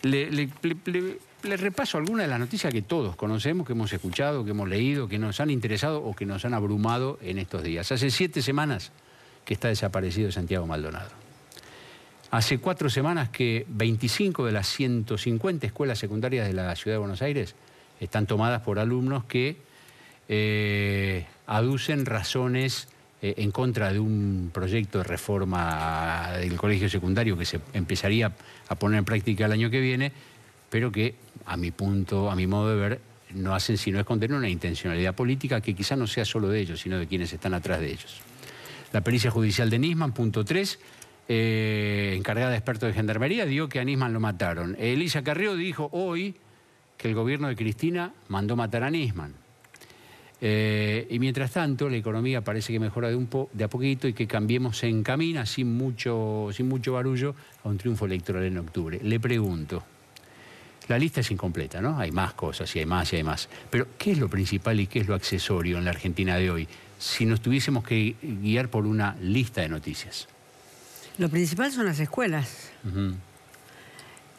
Le, repaso alguna de las noticias que todos conocemos, que hemos escuchado, que hemos leído, que nos han interesado o que nos han abrumado en estos días. Hace siete semanas que está desaparecido Santiago Maldonado. Hace cuatro semanas que 25 de las 150 escuelas secundarias de la Ciudad de Buenos Aires están tomadas por alumnos que eh, aducen razones eh, en contra de un proyecto de reforma del colegio secundario que se empezaría a poner en práctica el año que viene, pero que a mi punto, a mi modo de ver, no hacen sino esconder una intencionalidad política que quizá no sea solo de ellos, sino de quienes están atrás de ellos. La pericia judicial de Nisman, punto 3, eh, encargada de expertos de gendarmería, dio que a Nisman lo mataron. Elisa Carrió dijo hoy que el gobierno de Cristina mandó matar a Nisman. Eh, y mientras tanto, la economía parece que mejora de, un po, de a poquito y que cambiemos en camina sin mucho, sin mucho barullo a un triunfo electoral en octubre. Le pregunto, la lista es incompleta, ¿no? Hay más cosas y hay más y hay más. Pero, ¿qué es lo principal y qué es lo accesorio en la Argentina de hoy si nos tuviésemos que guiar por una lista de noticias? Lo principal son las escuelas.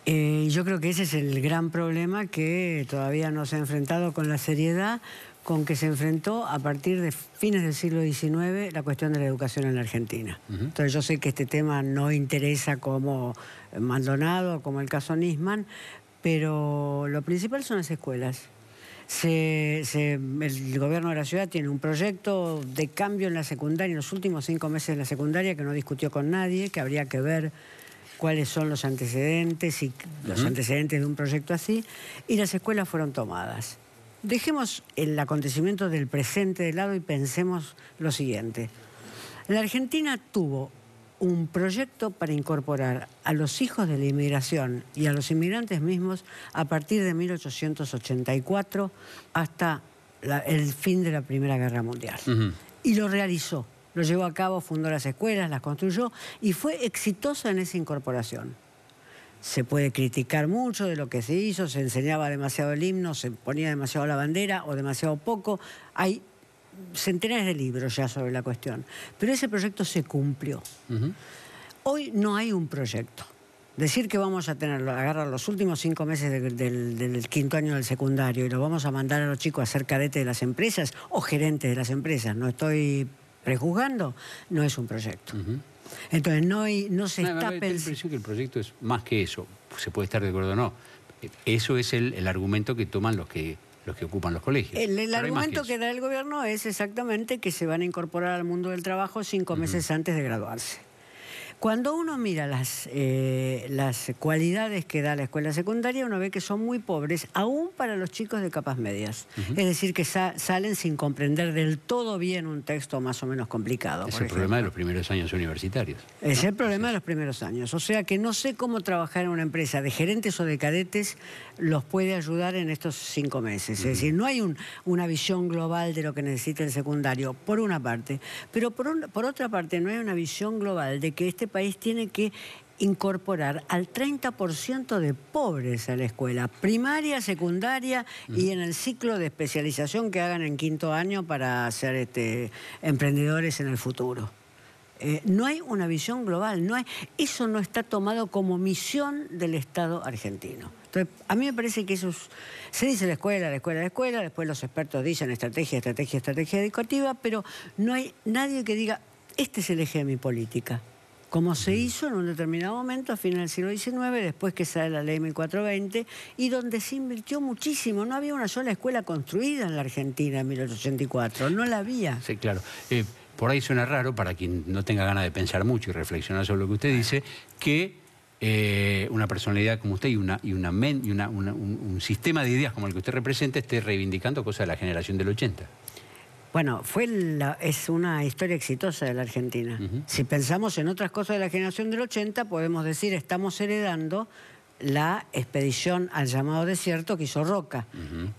Eh, yo creo que ese es el gran problema que todavía no se ha enfrentado con la seriedad con que se enfrentó a partir de fines del siglo XIX la cuestión de la educación en la Argentina. Entonces yo sé que este tema no interesa como eh, Maldonado, como el caso Nisman, pero lo principal son las escuelas. el gobierno de la ciudad tiene un proyecto de cambio en la secundaria, en los últimos cinco meses de la secundaria, que no discutió con nadie, que habría que ver cuáles son los antecedentes y los antecedentes de un proyecto así, y las escuelas fueron tomadas. Dejemos el acontecimiento del presente de lado y pensemos lo siguiente. La Argentina tuvo un proyecto para incorporar a los hijos de la inmigración y a los inmigrantes mismos a partir de 1884 hasta el fin de la Primera Guerra Mundial. Y lo realizó, lo llevó a cabo, fundó las escuelas, las construyó y fue exitosa en esa incorporación se puede criticar mucho de lo que se hizo, se enseñaba demasiado el himno, se ponía demasiado la bandera o demasiado poco. Hay centenares de libros ya sobre la cuestión, pero ese proyecto se cumplió. Hoy no hay un proyecto. Decir que vamos a tener, agarrar los últimos cinco meses del, quinto año del secundario y lo vamos a mandar a los chicos a ser cadetes de las empresas o gerentes de las empresas, no estoy prejuzgando, no es un proyecto. Entonces no, no se está pensando... que el proyecto es más que eso. Se puede estar de acuerdo o no. Eso es el, argumento que toman los que los que ocupan los colegios. El, argumento que, da el gobierno es exactamente que se van a incorporar al mundo del trabajo cinco meses antes de graduarse. Cuando uno mira las, eh, las cualidades que da la escuela secundaria, uno ve que son muy pobres, aún para los chicos de capas medias. Es decir, que salen sin comprender del todo bien un texto más o menos complicado. Es el problema de los primeros años universitarios. Es el problema de los primeros años. O sea que no sé cómo trabajar en una empresa de gerentes o de cadetes los puede ayudar en estos cinco meses. Es decir, no hay una visión global de lo que necesita el secundario, por una parte. Pero por, por otra parte, no hay una visión global de que este país tiene que incorporar al 30% de pobres a la escuela, primaria, secundaria y en el ciclo de especialización que hagan en quinto año para ser este, emprendedores en el futuro. Eh, no hay una visión global, no eso no está tomado como misión del Estado argentino. Entonces, a mí me parece que eso se dice la escuela, la escuela, la escuela, después los expertos dicen estrategia, estrategia, estrategia educativa, pero no hay nadie que diga, este es el eje de mi política como se hizo en un determinado momento a finales del siglo XIX, después que sale la ley 1420, y donde se invirtió muchísimo. No había una sola escuela construida en la Argentina en 1884, no la había. Sí, claro. Eh, por ahí suena raro, para quien no tenga ganas de pensar mucho y reflexionar sobre lo que usted dice, que eh, una personalidad como usted y, una, y, una, y una, un, un, sistema de ideas como el que usted representa esté reivindicando cosas de la generación del 80. Bueno, fue es una historia exitosa de la Argentina. Si pensamos en otras cosas de la generación del 80, podemos decir estamos heredando la expedición al llamado desierto que hizo Roca.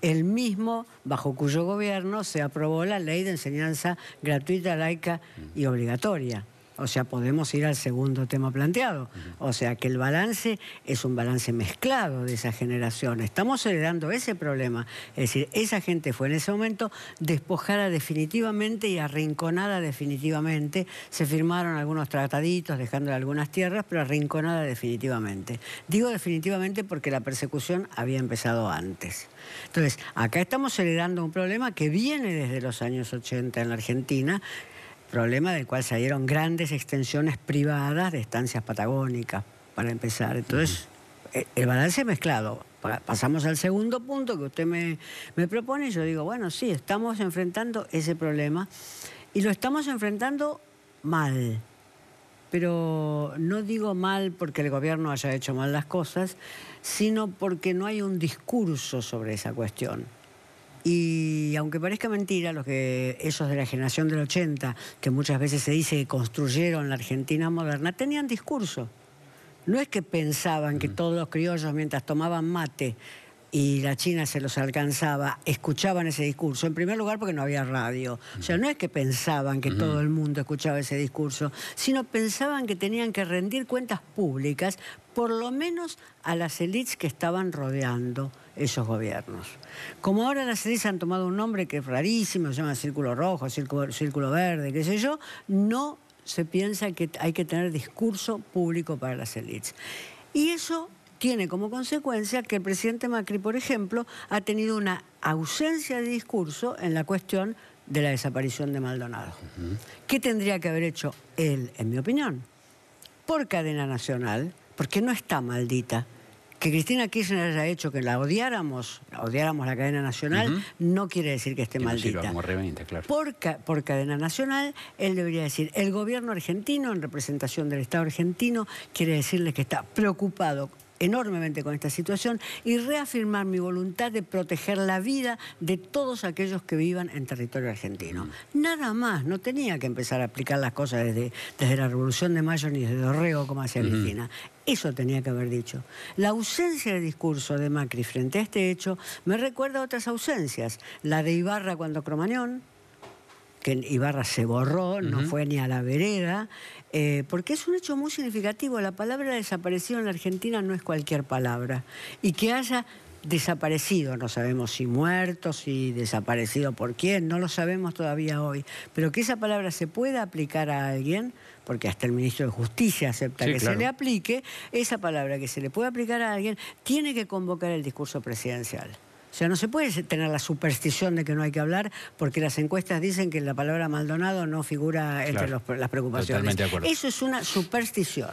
El mismo bajo cuyo gobierno se aprobó la ley de enseñanza gratuita, laica y obligatoria. O sea, podemos ir al segundo tema planteado. O sea, que el balance es un balance mezclado de esa generación. Estamos heredando ese problema. Es decir, esa gente fue en ese momento despojada definitivamente y arrinconada definitivamente. Se firmaron algunos trataditos dejándole algunas tierras, pero arrinconada definitivamente. Digo definitivamente porque la persecución había empezado antes. Entonces, acá estamos heredando un problema que viene desde los años 80 en la Argentina, problema del cual salieron grandes extensiones privadas de estancias patagónicas, para empezar. Entonces, eh, el balance mezclado. Pasamos al segundo punto que usted me, me propone. Yo digo, bueno, sí, estamos enfrentando ese problema y lo estamos enfrentando mal. Pero no digo mal porque el gobierno haya hecho mal las cosas, sino porque no hay un discurso sobre esa cuestión. Y aunque parezca mentira, los que ellos de la generación del 80, que muchas veces se dice que construyeron la Argentina moderna, tenían discurso. No es que pensaban que todos los criollos, mientras tomaban mate y la China se los alcanzaba, escuchaban ese discurso. En primer lugar, porque no había radio. O sea, no es que pensaban que todo el mundo escuchaba ese discurso, sino pensaban que tenían que rendir cuentas públicas, por lo menos a las élites que estaban rodeando esos gobiernos. Como ahora las élites han tomado un nombre que es rarísimo, se llama Círculo Rojo, Círculo, Verde, qué sé yo, no se piensa que hay que tener discurso público para las élites. Y eso tiene como consecuencia que el presidente Macri, por ejemplo, ha tenido una ausencia de discurso en la cuestión de la desaparición de Maldonado. ¿Qué tendría que haber hecho él, en mi opinión? Por cadena nacional, porque no está maldita, que Cristina Kirchner haya hecho que la odiáramos, odiáramos la cadena nacional, no quiere decir que esté maldita. claro. por, cadena nacional, él debería decir, el gobierno argentino, en representación del Estado argentino, quiere decirles que está preocupado enormemente con esta situación y reafirmar mi voluntad de proteger la vida de todos aquellos que vivan en territorio argentino. Nada más, no tenía que empezar a aplicar las cosas desde, desde la Revolución de Mayo ni desde Dorrego como hacía Cristina. Eso tenía que haber dicho. La ausencia de discurso de Macri frente a este hecho me recuerda a otras ausencias. La de Ibarra cuando Cromañón, que Ibarra se borró, no fue ni a la vereda, eh, porque es un hecho muy significativo. La palabra desaparecido en la Argentina no es cualquier palabra. Y que haya desaparecido, no sabemos si muerto, si desaparecido por quién, no lo sabemos todavía hoy, pero que esa palabra se pueda aplicar a alguien, porque hasta el ministro de Justicia acepta que se le aplique, esa palabra que se le puede aplicar a alguien tiene que convocar el discurso presidencial. O sea, no se puede tener la superstición de que no hay que hablar porque las encuestas dicen que la palabra Maldonado no figura entre las preocupaciones. Eso es una superstición.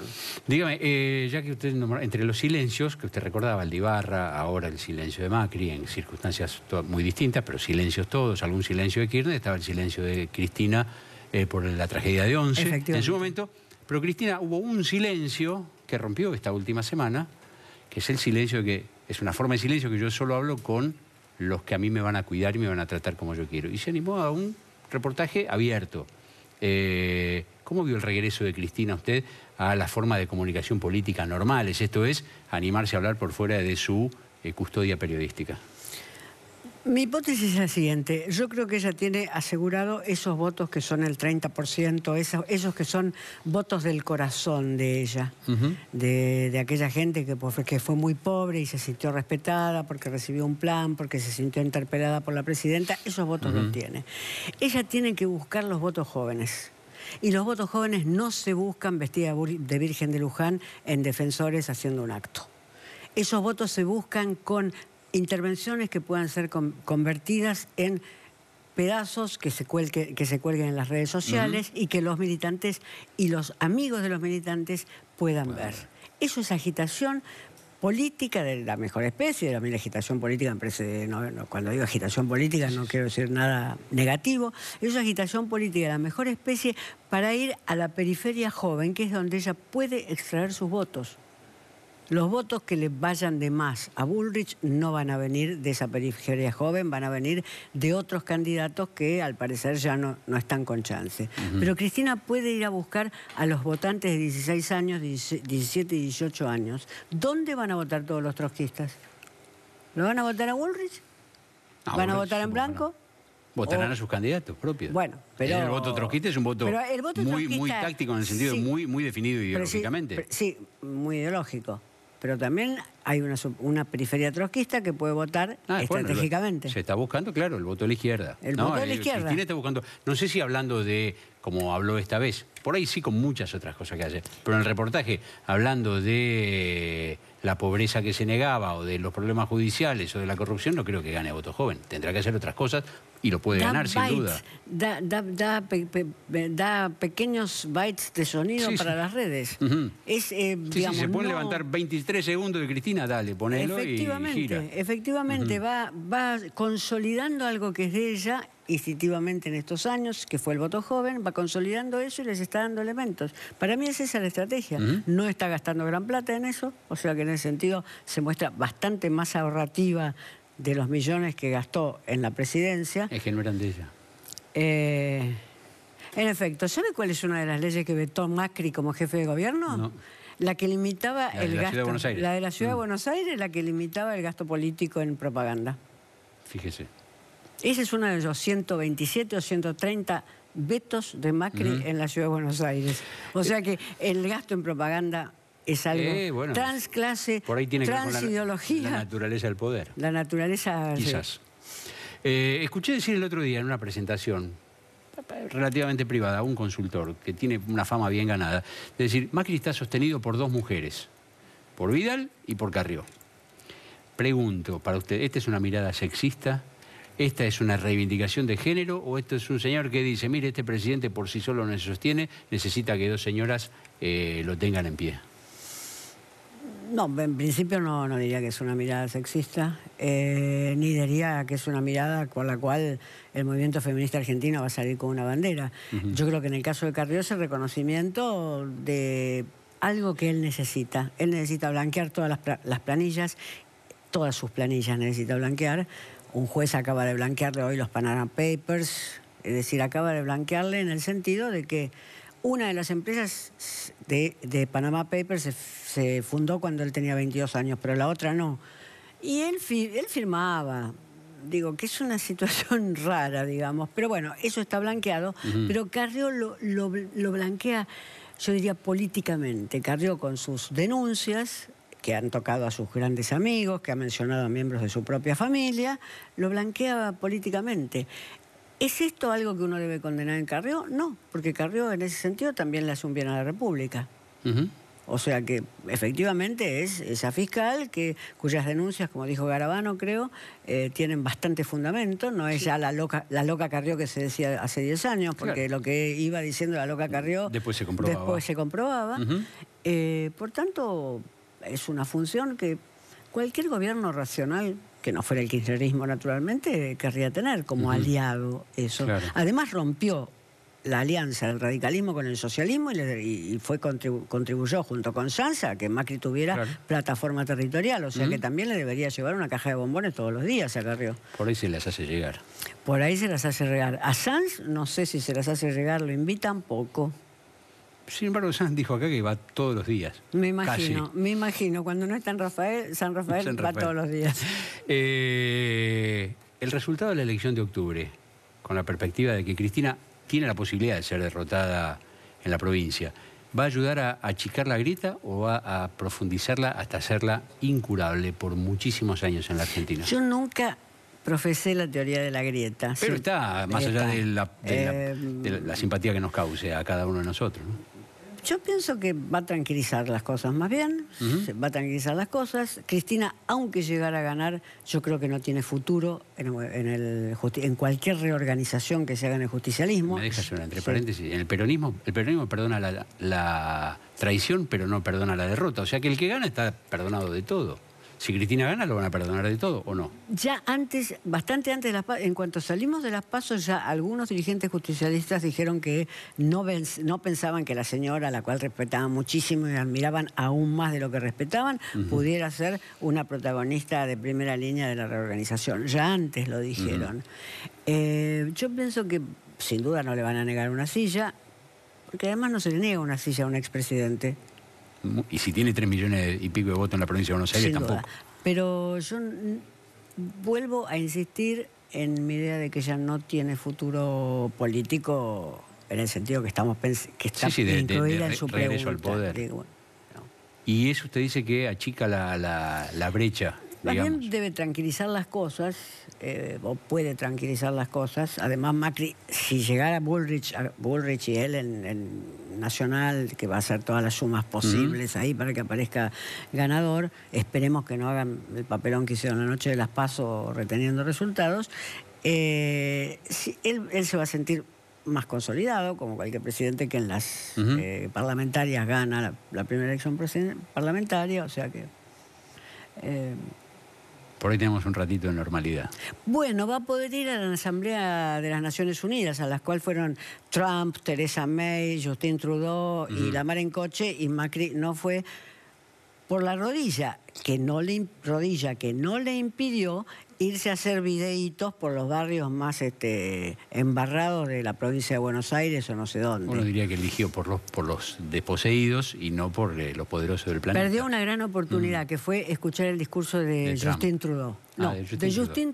Dígame, eh, ya que usted entre los silencios, que usted recordaba, el ahora el silencio de Macri, en circunstancias muy distintas, pero silencios todos, algún silencio de Kirchner, estaba el silencio de Cristina eh, por la tragedia de Once en su momento. Pero Cristina, hubo un silencio que rompió esta última semana, que es el silencio que es una forma de silencio que yo solo hablo con los que a mí me van a cuidar y me van a tratar como yo quiero. Y se animó a un reportaje abierto. Eh, ¿Cómo vio el regreso de Cristina usted a la forma de comunicación política normales? Esto es, animarse a hablar por fuera de su eh, custodia periodística. Mi hipótesis es la siguiente. Yo creo que ella tiene asegurado esos votos que son el 30%, esos, esos que son votos del corazón de ella, de, aquella gente que, fue muy pobre y se sintió respetada porque recibió un plan, porque se sintió interpelada por la presidenta. Esos votos los tiene. Ella tiene que buscar los votos jóvenes y los votos jóvenes no se buscan vestida de Virgen de Luján en defensores haciendo un acto. Esos votos se buscan con intervenciones que puedan ser convertidas en pedazos que se, cuelguen en las redes sociales y que los militantes y los amigos de los militantes puedan ver. Eso es agitación política de la mejor especie, de la agitación política, cuando digo agitación política no quiero decir nada negativo, es agitación política de la mejor especie para ir a la periferia joven, que es donde ella puede extraer sus votos. Los votos que le vayan de más a Bullrich no van a venir de esa periferia joven, van a venir de otros candidatos que al parecer ya no, no están con chance. Pero Cristina puede ir a buscar a los votantes de 16 años, 17 y 18 años. ¿Dónde van a votar todos los trotskistas? ¿Lo van a votar a Bullrich? ¿Van a votar en blanco? Votarán a sus candidatos propios. Bueno, pero... El voto trotskista es un voto, muy, muy táctico en el sentido muy, muy definido ideológicamente. sí, muy ideológico pero también hay una, periferia trotskista que puede votar ah, estratégicamente. se está buscando, claro, el voto de la izquierda. El voto de eh, izquierda. está buscando, no sé si hablando de, como habló esta vez, por ahí sí con muchas otras cosas que hace. Pero en el reportaje, hablando de la pobreza que se negaba o de los problemas judiciales o de la corrupción, no creo que gane voto joven. Tendrá que hacer otras cosas y lo puede ganar, sin duda. Da, pequeños bytes de sonido para las redes. Eh, sí, se puede levantar 23 segundos de Cristina, dale, ponelo efectivamente, y gira. Efectivamente, va, va consolidando algo que es de ella instintivamente en estos años, que fue el voto joven, va consolidando eso y les está dando elementos. Para mí es esa la estrategia. No está gastando gran plata en eso, o sea que en ese sentido se muestra bastante más ahorrativa de los millones que gastó en la presidencia. Es que no eran de ella. Eh, en efecto, ¿sabe cuál es una de las leyes que vetó Macri como jefe de gobierno? No. La que limitaba el de la gasto. Ciudad de la de la Ciudad de mm. Buenos Aires, la que limitaba el gasto político en propaganda. Fíjese. Ese es uno de los 127 o 130 vetos de Macri en la Ciudad de Buenos Aires. O sea que el gasto en propaganda es algo eh, transclase, transideología. La, naturaleza del poder. La naturaleza... Quizás. Eh, escuché decir el otro día en una presentación relativamente privada un consultor que tiene una fama bien ganada, de decir, Macri está sostenido por dos mujeres, por Vidal y por Carrió. Pregunto para usted, ¿esta es una mirada sexista? ¿Esta es una reivindicación de género o esto es un señor que dice, mire, este presidente por sí solo no se sostiene, necesita que dos señoras eh, lo tengan en pie? No, en principio no, diría que es una mirada sexista, eh, ni diría que es una mirada con la cual el movimiento feminista argentino va a salir con una bandera. Yo creo que en el caso de Carrió es el reconocimiento de algo que él necesita. Él necesita blanquear todas las planillas, todas sus planillas necesita blanquear un juez acaba de blanquearle hoy los Panama Papers, es decir, acaba de blanquearle en el sentido de que una de las empresas de, Panama Papers se, fundó cuando él tenía 22 años, pero la otra no. Y él, él firmaba, digo, que es una situación rara, digamos, pero bueno, eso está blanqueado, pero Carrió lo, lo, lo, blanquea, yo diría políticamente, Carrió con sus denuncias que han tocado a sus grandes amigos, que ha mencionado a miembros de su propia familia, lo blanqueaba políticamente. ¿Es esto algo que uno debe condenar en Carrió? No, porque Carrió en ese sentido también le hace un bien a la República. O sea que efectivamente es esa fiscal que, cuyas denuncias, como dijo Garabano, creo, eh, tienen bastante fundamento. No es ya la loca, la loca Carrió que se decía hace 10 años, porque lo que iba diciendo la loca Carrió después se comprobaba. Después se comprobaba. Eh, por tanto, es una función que cualquier gobierno racional que no fuera el kirchnerismo naturalmente, querría tener como aliado eso. Además rompió la alianza del radicalismo con el socialismo y, fue contribuyó junto con Sanz a que Macri tuviera plataforma territorial, o sea que también le debería llevar una caja de bombones todos los días a Carrió. Por ahí se las hace llegar. Por ahí se las hace regar A Sanz no sé si se las hace llegar, lo invitan poco. Sin embargo, San dijo acá que va todos los días. Me imagino, me imagino. Cuando no está en Rafael, San Rafael, va todos los días. Eh, el resultado de la elección de octubre, con la perspectiva de que Cristina tiene la posibilidad de ser derrotada en la provincia, ¿va a ayudar a achicar la grieta o va a profundizarla hasta hacerla incurable por muchísimos años en la Argentina? Yo nunca profesé la teoría de la grieta. Pero está, más allá de, la, eh, la, simpatía que nos cause a cada uno de nosotros. ¿no? Yo pienso que va a tranquilizar las cosas más bien, va a tranquilizar las cosas. Cristina, aunque llegara a ganar, yo creo que no tiene futuro en, el, en cualquier reorganización que se haga en el justicialismo. Me dejas una, entre paréntesis. En El peronismo, el peronismo perdona la traición, pero no perdona la derrota. O sea que el que gana está perdonado de todo. Si Cristina gana, lo van a perdonar de todo, ¿o no? Ya antes, bastante antes de las en cuanto salimos de las pasos, ya algunos dirigentes justicialistas dijeron que no, pensaban que la señora, a la cual respetaban muchísimo y admiraban aún más de lo que respetaban, pudiera ser una protagonista de primera línea de la reorganización. Ya antes lo dijeron. Eh, yo pienso que sin duda no le van a negar una silla, porque además no se le niega una silla a un expresidente y si tiene tres millones y pico de votos en la provincia de Buenos Aires, tampoco. Pero yo vuelvo a insistir en mi idea de que ella no tiene futuro político en el sentido que estamos que está incluida en su poder. Y eso usted dice que achica la, la, la brecha también debe tranquilizar las cosas, eh, o puede tranquilizar las cosas. Además, Macri, si llegara Bullrich, Bullrich y él en, Nacional, que va a hacer todas las sumas posibles ahí para que aparezca ganador, esperemos que no hagan el papelón que hicieron la noche de las pasos reteniendo resultados, eh, él, se va a sentir más consolidado, como cualquier presidente que en las eh, parlamentarias gana la, primera elección parlamentaria, o sea que... Por ahí tenemos un ratito de normalidad. Bueno, va a poder ir a la Asamblea de las Naciones Unidas, a las cuales fueron Trump, Teresa May, Justin Trudeau y la en coche, y Macri no fue por la rodilla que no le, que no le impidió irse a hacer videítos por los barrios más este, embarrados de la provincia de Buenos Aires o no sé dónde. Uno diría que eligió por los, por los desposeídos y no por eh, lo los poderosos del planeta. Perdió una gran oportunidad mm. que fue escuchar el discurso de, Justin Trudeau. Ah, no, de Justin,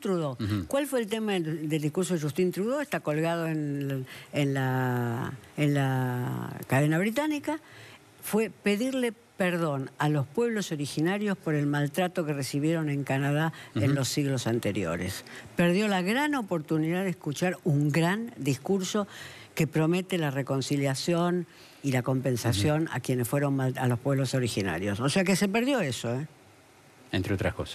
¿Cuál fue el tema del, discurso de Justin Trudeau? Está colgado en, la, en la cadena británica. Fue pedirle perdón a los pueblos originarios por el maltrato que recibieron en Canadá en los siglos anteriores. Perdió la gran oportunidad de escuchar un gran discurso que promete la reconciliación y la compensación a quienes fueron a los pueblos originarios. O sea que se perdió eso, ¿eh? entre otras cosas.